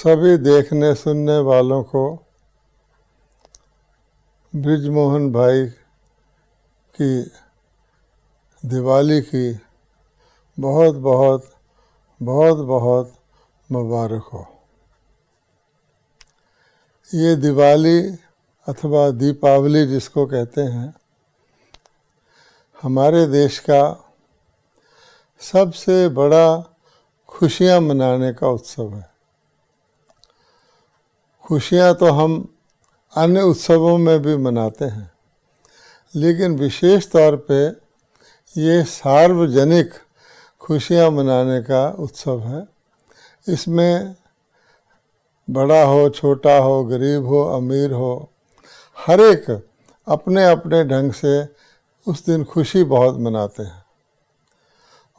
सभी देखने सुनने वालों को ब्रिजमोहन भाई की दिवाली की बहुत बहुत बहुत बहुत मुबारक हो ये दिवाली अथवा दीपावली जिसको कहते हैं हमारे देश का सबसे बड़ा खुशियाँ मनाने का उत्सव है खुशियाँ तो हम अन्य उत्सवों में भी मनाते हैं लेकिन विशेष तौर पे ये सार्वजनिक खुशियाँ मनाने का उत्सव है इसमें बड़ा हो छोटा हो गरीब हो अमीर हो हर एक अपने अपने ढंग से उस दिन खुशी बहुत मनाते हैं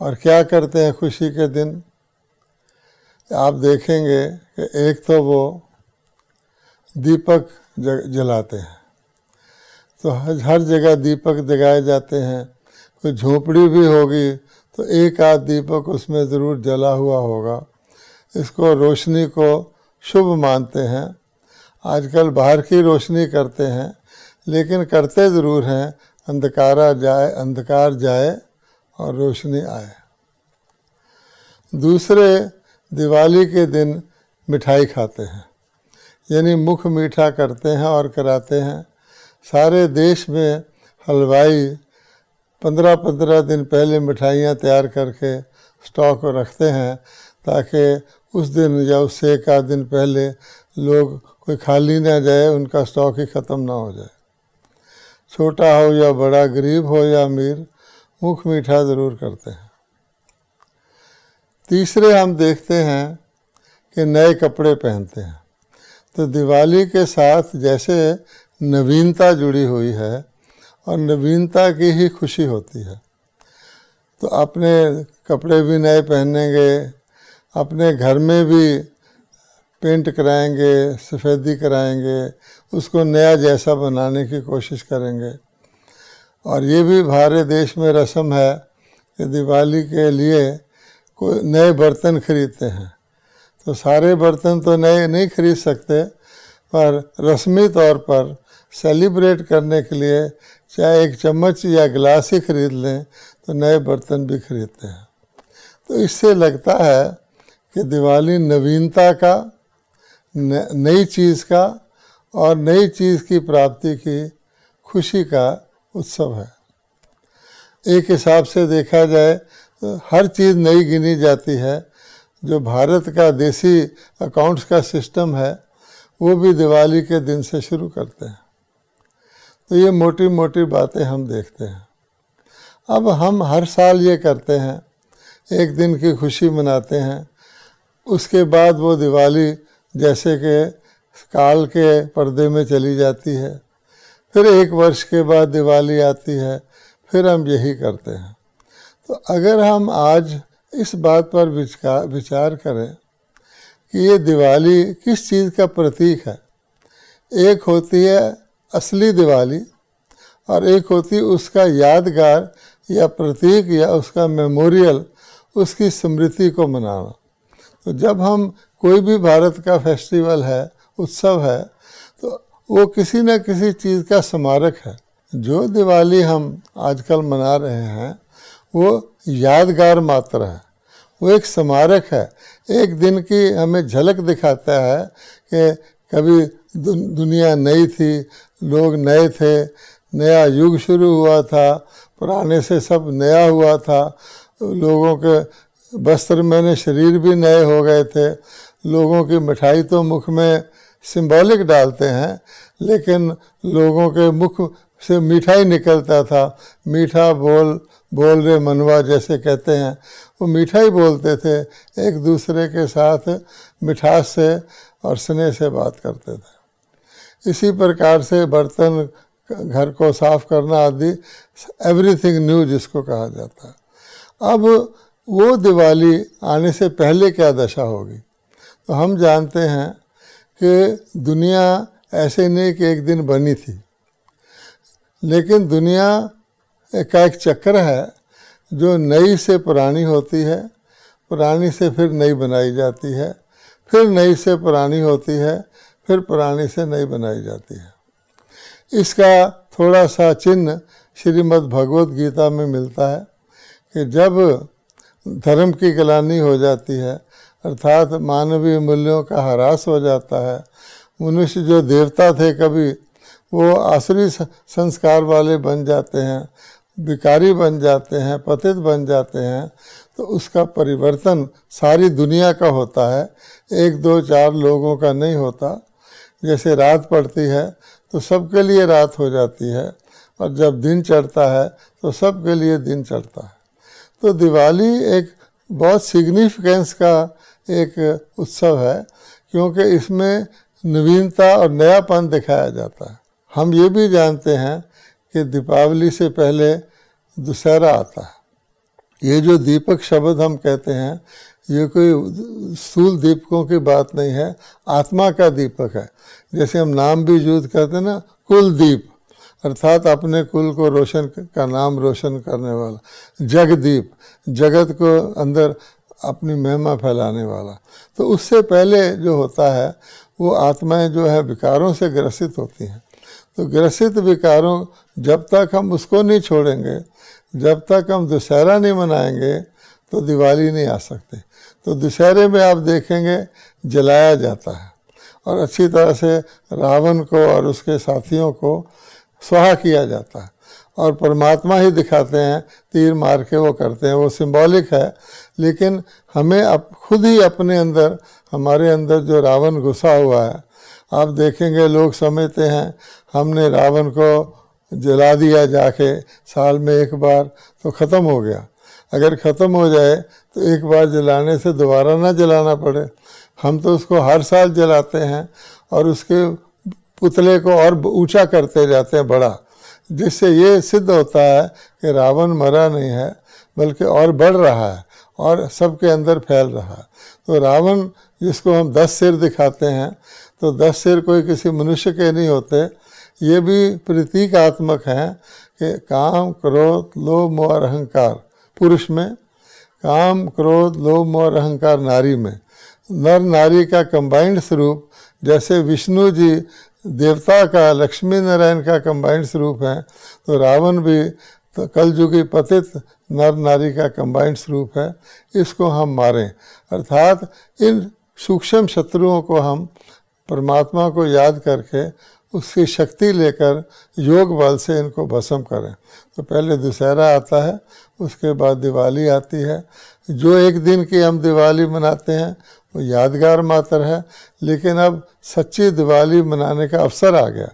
और क्या करते हैं खुशी के दिन आप देखेंगे कि एक तो वो दीपक जलाते हैं तो हर जगह दीपक जगाए जाते हैं कोई झोपड़ी भी होगी तो एक आध दीपक उसमें ज़रूर जला हुआ होगा इसको रोशनी को शुभ मानते हैं आजकल बाहर की रोशनी करते हैं लेकिन करते ज़रूर हैं अंधकारा जाए अंधकार जाए और रोशनी आए दूसरे दिवाली के दिन मिठाई खाते हैं यानी मुख मीठा करते हैं और कराते हैं सारे देश में हलवाई पंद्रह पंद्रह दिन पहले मिठाइयाँ तैयार करके स्टॉक रखते हैं ताकि उस दिन या उससे एक आध दिन पहले लोग कोई खाली ना जाए उनका स्टॉक ही ख़त्म ना हो जाए छोटा हो या बड़ा गरीब हो या अमीर मुख मीठा ज़रूर करते हैं तीसरे हम देखते हैं कि नए कपड़े पहनते हैं तो दिवाली के साथ जैसे नवीनता जुड़ी हुई है और नवीनता की ही खुशी होती है तो अपने कपड़े भी नए पहनेंगे अपने घर में भी पेंट कराएंगे सफ़ेदी कराएंगे उसको नया जैसा बनाने की कोशिश करेंगे और ये भी भारत देश में रस्म है कि दिवाली के लिए कोई नए बर्तन खरीदते हैं तो सारे बर्तन तो नए नहीं खरीद सकते पर रस्मी तौर पर सेलिब्रेट करने के लिए चाहे एक चम्मच या गिलास ही खरीद लें तो नए बर्तन भी खरीदते हैं तो इससे लगता है कि दिवाली नवीनता का नई चीज़ का और नई चीज़ की प्राप्ति की खुशी का उत्सव है एक हिसाब से देखा जाए तो हर चीज़ नई गिनी जाती है जो भारत का देसी अकाउंट्स का सिस्टम है वो भी दिवाली के दिन से शुरू करते हैं तो ये मोटी मोटी बातें हम देखते हैं अब हम हर साल ये करते हैं एक दिन की खुशी मनाते हैं उसके बाद वो दिवाली जैसे कि काल के पर्दे में चली जाती है फिर एक वर्ष के बाद दिवाली आती है फिर हम यही करते हैं तो अगर हम आज इस बात पर विचार विचार करें कि ये दिवाली किस चीज़ का प्रतीक है एक होती है असली दिवाली और एक होती है उसका यादगार या प्रतीक या उसका मेमोरियल उसकी स्मृति को मनाना तो जब हम कोई भी भारत का फेस्टिवल है उत्सव है तो वो किसी न किसी चीज़ का स्मारक है जो दिवाली हम आजकल मना रहे हैं वो यादगार मात्र है वो एक स्मारक है एक दिन की हमें झलक दिखाता है कि कभी दुनिया नई थी लोग नए थे नया युग शुरू हुआ था पुराने से सब नया हुआ था लोगों के वस्त्र मैंने शरीर भी नए हो गए थे लोगों की मिठाई तो मुख में सिंबॉलिक डालते हैं लेकिन लोगों के मुख से मीठा ही निकलता था मीठा बोल बोल रहे मनवा जैसे कहते हैं वो मीठा ही बोलते थे एक दूसरे के साथ मिठास से और स्नेह से बात करते थे इसी प्रकार से बर्तन घर को साफ करना आदि एवरीथिंग न्यू जिसको कहा जाता है अब वो दिवाली आने से पहले क्या दशा होगी तो हम जानते हैं कि दुनिया ऐसे नहीं कि एक दिन बनी थी लेकिन दुनिया का एक चक्र है जो नई से पुरानी होती है पुरानी से फिर नई बनाई जाती है फिर नई से पुरानी होती है फिर पुरानी से नई बनाई जाती है इसका थोड़ा सा चिन्ह श्रीमद् भगवत गीता में मिलता है कि जब धर्म की गलानी हो जाती है अर्थात मानवीय मूल्यों का ह्रास हो जाता है मनुष्य जो देवता थे कभी वो आसुरी संस्कार वाले बन जाते हैं विकारी बन जाते हैं पतित बन जाते हैं तो उसका परिवर्तन सारी दुनिया का होता है एक दो चार लोगों का नहीं होता जैसे रात पड़ती है तो सबके लिए रात हो जाती है और जब दिन चढ़ता है तो सबके लिए दिन चढ़ता है तो दिवाली एक बहुत सिग्निफिकेंस का एक उत्सव है क्योंकि इसमें नवीनता और नयापन दिखाया जाता है हम ये भी जानते हैं कि दीपावली से पहले दशहरा आता है ये जो दीपक शब्द हम कहते हैं ये कोई स्थूल दीपकों की बात नहीं है आत्मा का दीपक है जैसे हम नाम भी यूज करते हैं ना कुल दीप अर्थात अपने कुल को रोशन का नाम रोशन करने वाला जगदीप जगत को अंदर अपनी महिमा फैलाने वाला तो उससे पहले जो होता है वो आत्माएं जो है विकारों से ग्रसित होती हैं तो ग्रसित विकारों जब तक हम उसको नहीं छोड़ेंगे जब तक हम दशहरा नहीं मनाएंगे तो दिवाली नहीं आ सकते तो दशहरे में आप देखेंगे जलाया जाता है और अच्छी तरह से रावण को और उसके साथियों को स्वाहा किया जाता है और परमात्मा ही दिखाते हैं तीर मार के वो करते हैं वो सिंबॉलिक है लेकिन हमें अब खुद ही अपने अंदर हमारे अंदर जो रावण घुसा हुआ है आप देखेंगे लोग समझते हैं हमने रावण को जला दिया जाके साल में एक बार तो ख़त्म हो गया अगर ख़त्म हो जाए तो एक बार जलाने से दोबारा ना जलाना पड़े हम तो उसको हर साल जलाते हैं और उसके पुतले को और ऊंचा करते जाते हैं बड़ा जिससे ये सिद्ध होता है कि रावण मरा नहीं है बल्कि और बढ़ रहा है और सबके अंदर फैल रहा है तो रावण जिसको हम दस सिर दिखाते हैं तो दस सिर कोई किसी मनुष्य के नहीं होते ये भी प्रतीकात्मक हैं कि काम क्रोध लोभ और अहंकार पुरुष में काम क्रोध लोभ और अहंकार नारी में नर नारी का कंबाइंड स्वरूप जैसे विष्णु जी देवता का लक्ष्मी नारायण का कंबाइंड स्वरूप है तो रावण भी तो कलयुगी पतित नर नारी का कंबाइंड स्वरूप है इसको हम मारें अर्थात इन सूक्ष्म शत्रुओं को हम परमात्मा को याद करके उसकी शक्ति लेकर योग बल से इनको भस्म करें तो पहले दशहरा आता है उसके बाद दिवाली आती है जो एक दिन की हम दिवाली मनाते हैं वो यादगार मात्र है लेकिन अब सच्ची दिवाली मनाने का अवसर आ गया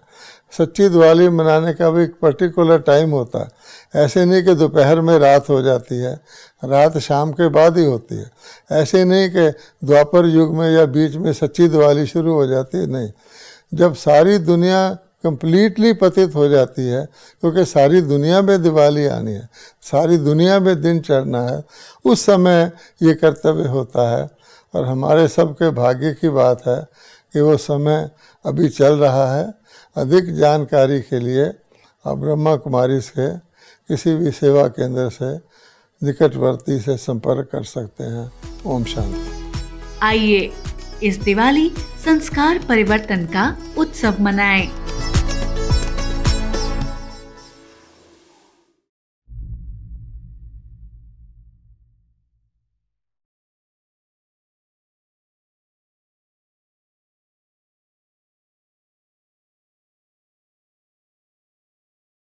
सच्ची दिवाली मनाने का भी एक पर्टिकुलर टाइम होता है ऐसे नहीं कि दोपहर में रात हो जाती है रात शाम के बाद ही होती है ऐसे नहीं कि द्वापर युग में या बीच में सच्ची दिवाली शुरू हो जाती है नहीं जब सारी दुनिया कम्प्लीटली पतित हो जाती है क्योंकि सारी दुनिया में दिवाली आनी है सारी दुनिया में दिन चढ़ना है उस समय ये कर्तव्य होता है और हमारे सबके भाग्य की बात है कि वो समय अभी चल रहा है अधिक जानकारी के लिए आप ब्रह्मा कुमारी से किसी भी सेवा केंद्र से निकटवर्ती से संपर्क कर सकते हैं ओम शांति आइए इस दिवाली संस्कार परिवर्तन का उत्सव मनाएं।